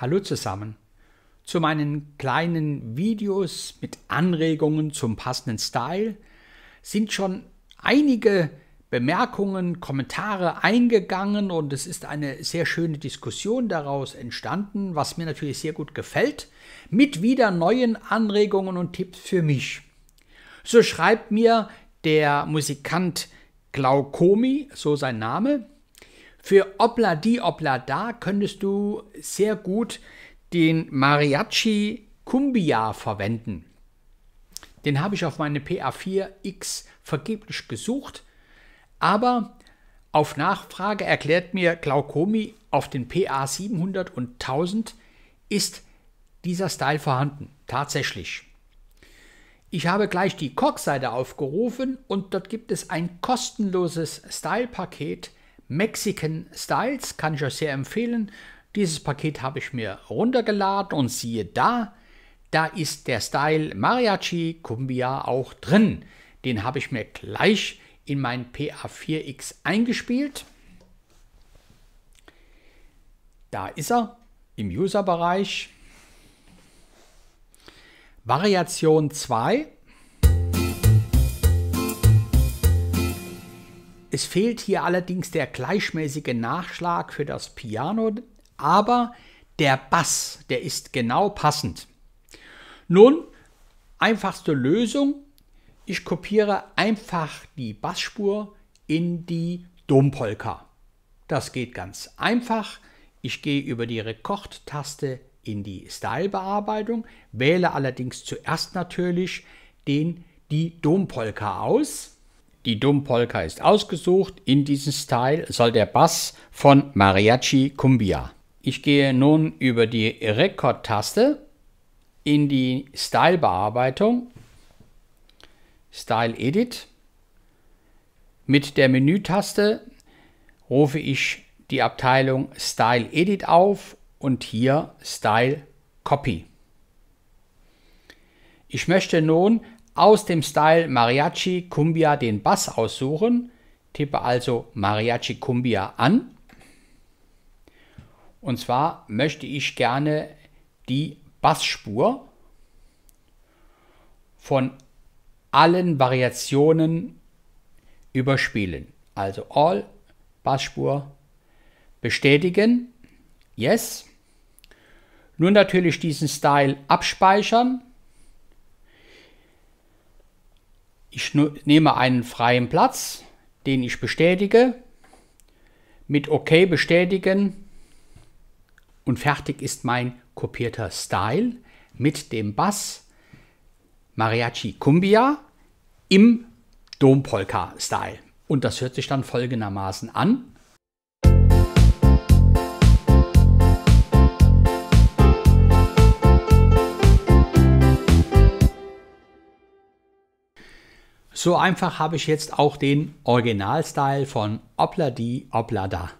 Hallo zusammen. Zu meinen kleinen Videos mit Anregungen zum passenden Style sind schon einige Bemerkungen, Kommentare eingegangen und es ist eine sehr schöne Diskussion daraus entstanden, was mir natürlich sehr gut gefällt, mit wieder neuen Anregungen und Tipps für mich. So schreibt mir der Musikant Glaukomi, so sein Name, für Obla di Obla da könntest du sehr gut den Mariachi Cumbia verwenden. Den habe ich auf meine PA4X vergeblich gesucht, aber auf Nachfrage erklärt mir Glaucomi, auf den PA 700 und 1000 ist dieser Style vorhanden, tatsächlich. Ich habe gleich die Korkseite aufgerufen und dort gibt es ein kostenloses Style-Paket Mexican Styles kann ich euch sehr empfehlen. Dieses Paket habe ich mir runtergeladen und siehe da, da ist der Style Mariachi Cumbia auch drin. Den habe ich mir gleich in mein PA4X eingespielt. Da ist er im User-Bereich. Variation 2 Es fehlt hier allerdings der gleichmäßige Nachschlag für das Piano, aber der Bass, der ist genau passend. Nun, einfachste Lösung, ich kopiere einfach die Bassspur in die Dompolka. Das geht ganz einfach. Ich gehe über die Rekord-Taste in die Style-Bearbeitung, wähle allerdings zuerst natürlich den die Dompolka aus die Dompolka ist ausgesucht. In diesem Style soll der Bass von Mariachi Cumbia. Ich gehe nun über die Rekordtaste in die Style-Bearbeitung, Style Edit. Mit der Menütaste rufe ich die Abteilung Style Edit auf und hier Style Copy. Ich möchte nun aus dem Style Mariachi Cumbia den Bass aussuchen, tippe also Mariachi Cumbia an. Und zwar möchte ich gerne die Bassspur von allen Variationen überspielen. Also All, Bassspur, bestätigen, Yes. Nun natürlich diesen Style abspeichern Ich nehme einen freien Platz, den ich bestätige, mit OK bestätigen und fertig ist mein kopierter Style mit dem Bass Mariachi Cumbia im Dompolka-Style. Und das hört sich dann folgendermaßen an. So einfach habe ich jetzt auch den Originalstyle von Obla di Obla da.